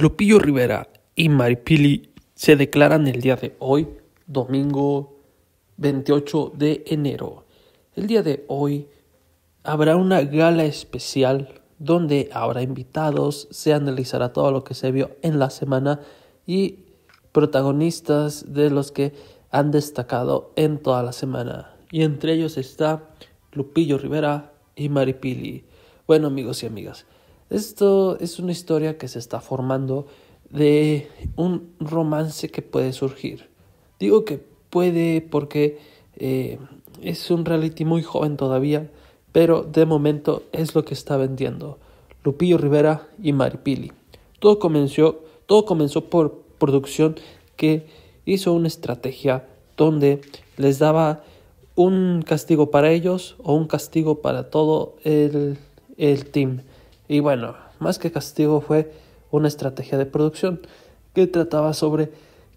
Lupillo Rivera y Maripili se declaran el día de hoy, domingo 28 de enero. El día de hoy habrá una gala especial donde habrá invitados, se analizará todo lo que se vio en la semana y protagonistas de los que han destacado en toda la semana. Y entre ellos está Lupillo Rivera y Maripili. Bueno amigos y amigas, esto es una historia que se está formando de un romance que puede surgir. Digo que puede porque eh, es un reality muy joven todavía, pero de momento es lo que está vendiendo. Lupillo Rivera y Maripili. Todo comenzó, todo comenzó por producción que hizo una estrategia donde les daba un castigo para ellos o un castigo para todo el, el team. Y bueno, más que castigo fue una estrategia de producción que trataba sobre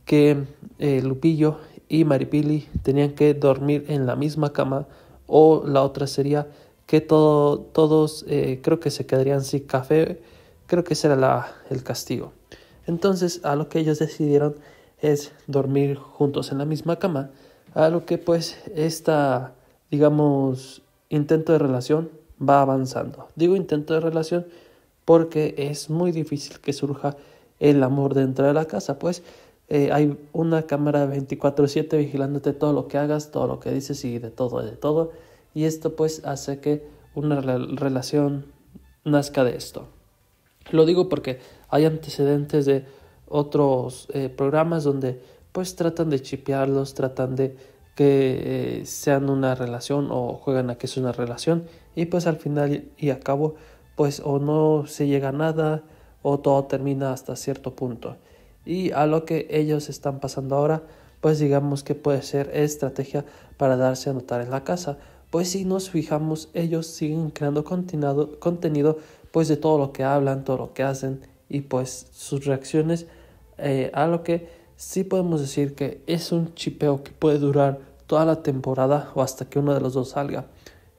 que eh, Lupillo y Maripili tenían que dormir en la misma cama o la otra sería que todo, todos eh, creo que se quedarían sin café, creo que ese era el castigo. Entonces a lo que ellos decidieron es dormir juntos en la misma cama, a lo que pues esta, digamos, intento de relación va avanzando. Digo intento de relación porque es muy difícil que surja el amor dentro de la casa, pues eh, hay una cámara 24/7 vigilándote todo lo que hagas, todo lo que dices y de todo, de todo. Y esto pues hace que una relación nazca de esto. Lo digo porque hay antecedentes de otros eh, programas donde pues tratan de chipearlos, tratan de eh, sean una relación o juegan a que es una relación y pues al final y a cabo pues o no se llega a nada o todo termina hasta cierto punto y a lo que ellos están pasando ahora pues digamos que puede ser estrategia para darse a notar en la casa pues si nos fijamos ellos siguen creando contenido, pues de todo lo que hablan todo lo que hacen y pues sus reacciones eh, a lo que sí podemos decir que es un chipeo que puede durar toda la temporada o hasta que uno de los dos salga.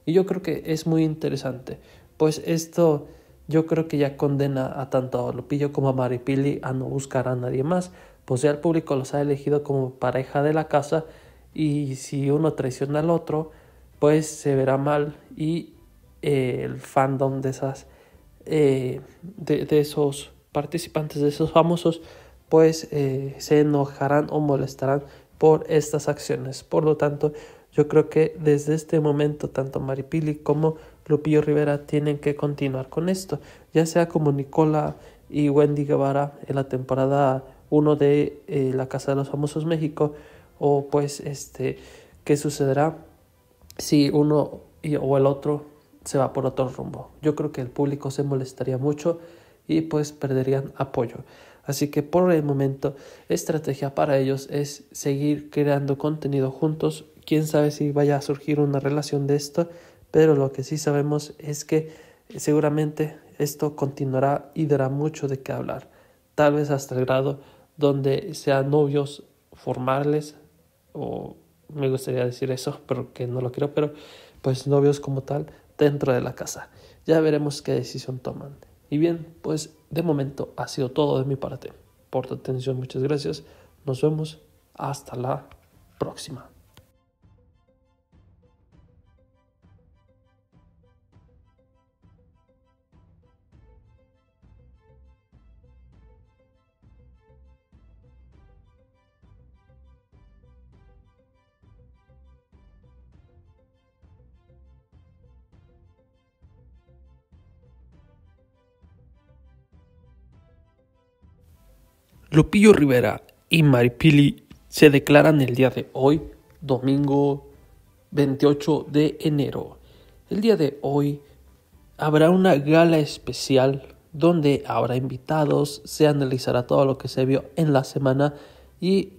Y yo creo que es muy interesante, pues esto yo creo que ya condena a tanto a Lupillo como a Maripili a no buscar a nadie más, pues ya el público los ha elegido como pareja de la casa y si uno traiciona al otro, pues se verá mal y eh, el fandom de esas eh, de, esos participantes de esos famosos pues eh, se enojarán o molestarán por estas acciones. Por lo tanto, yo creo que desde este momento tanto Maripili como Lupillo Rivera tienen que continuar con esto, ya sea como Nicola y Wendy Guevara en la temporada 1 de eh, La Casa de los Famosos México, o pues este, qué sucederá si uno o el otro se va por otro rumbo. Yo creo que el público se molestaría mucho y pues perderían apoyo. Así que por el momento, estrategia para ellos es seguir creando contenido juntos. Quién sabe si vaya a surgir una relación de esto, pero lo que sí sabemos es que seguramente esto continuará y dará mucho de qué hablar. Tal vez hasta el grado donde sean novios formales, o me gustaría decir eso, pero que no lo quiero, pero pues novios como tal dentro de la casa. Ya veremos qué decisión toman. Y bien, pues de momento ha sido todo de mi parte. Por tu atención, muchas gracias. Nos vemos hasta la próxima. Lupillo Rivera y Maripili se declaran el día de hoy, domingo 28 de enero. El día de hoy habrá una gala especial donde habrá invitados, se analizará todo lo que se vio en la semana y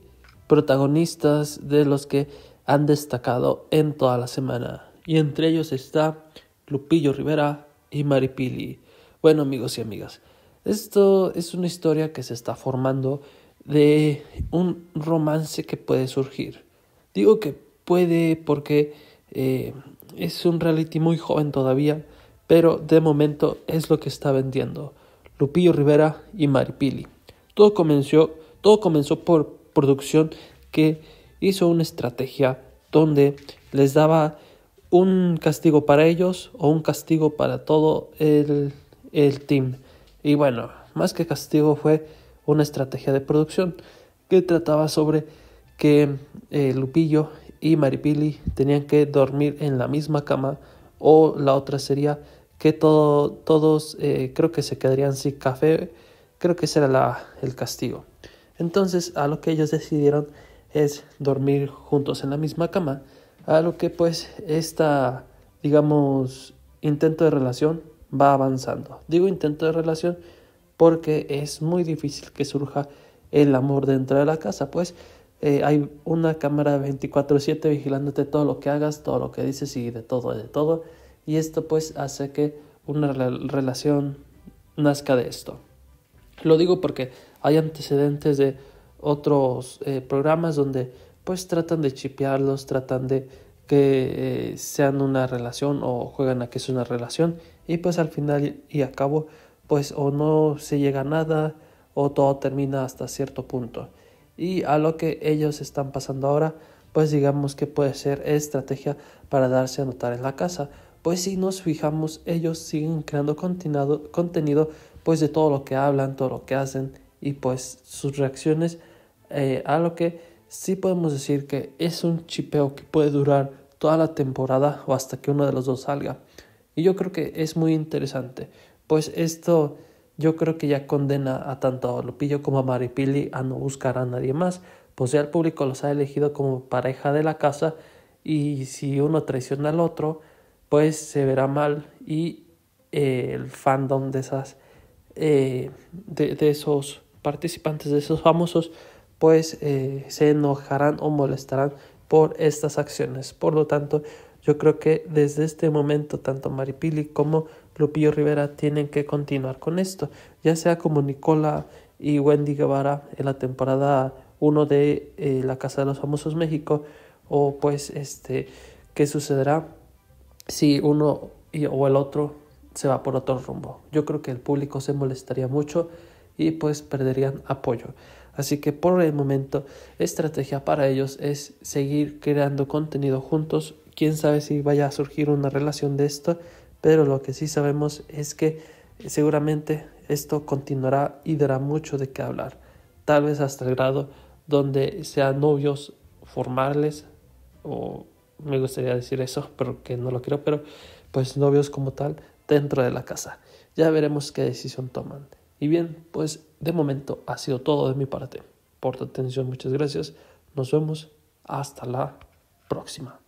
protagonistas de los que han destacado en toda la semana. Y entre ellos está Lupillo Rivera y Maripili. Bueno amigos y amigas, esto es una historia que se está formando de un romance que puede surgir. Digo que puede porque eh, es un reality muy joven todavía, pero de momento es lo que está vendiendo. Lupillo Rivera y Maripili. Todo comenzó, todo comenzó por producción que hizo una estrategia donde les daba un castigo para ellos o un castigo para todo el, el team. Y bueno, más que castigo fue una estrategia de producción que trataba sobre que eh, Lupillo y Maripili tenían que dormir en la misma cama o la otra sería que todos eh, creo que se quedarían sin café, creo que ese era el castigo. Entonces a lo que ellos decidieron es dormir juntos en la misma cama, a lo que pues esta, digamos, intento de relación va avanzando. Digo intento de relación porque es muy difícil que surja el amor dentro de la casa, pues eh, hay una cámara 24/7 vigilándote todo lo que hagas, todo lo que dices y de todo, de todo. Y esto pues hace que una relación nazca de esto. Lo digo porque hay antecedentes de otros eh, programas donde pues tratan de chipearlos, tratan de que eh, sean una relación o juegan a que es una relación y pues al final y a cabo pues o no se llega a nada o todo termina hasta cierto punto. Y a lo que ellos están pasando ahora, pues digamos que puede ser estrategia para darse a notar en la casa. Pues si nos fijamos, ellos siguen creando contenido pues de todo lo que hablan, todo lo que hacen y pues sus reacciones eh, a lo que sí podemos decir que es un chipeo que puede durar toda la temporada o hasta que uno de los dos salga. Y yo creo que es muy interesante, pues esto yo creo que ya condena a tanto a Lupillo como a Maripili a no buscar a nadie más, pues ya el público los ha elegido como pareja de la casa y si uno traiciona al otro, pues se verá mal y eh, el fandom de esas eh, de, esos participantes, de esos famosos, pues eh, se enojarán o molestarán por estas acciones. Por lo tanto, yo creo que desde este momento tanto Maripili como Lupillo Rivera tienen que continuar con esto, ya sea como Nicola y Wendy Guevara en la temporada 1 de eh, La Casa de los Famosos México, o pues este, qué sucederá si uno o el otro se va por otro rumbo. Yo creo que el público se molestaría mucho y pues perderían apoyo. Así que por el momento, estrategia para ellos es seguir creando contenido juntos quién sabe si vaya a surgir una relación de esto, pero lo que sí sabemos es que seguramente esto continuará y dará mucho de qué hablar, tal vez hasta el grado donde sean novios formales, o me gustaría decir eso, pero que no lo quiero, pero pues novios como tal dentro de la casa. Ya veremos qué decisión toman. Y bien, pues de momento ha sido todo de mi parte. Por tu atención, muchas gracias. Nos vemos. Hasta la próxima.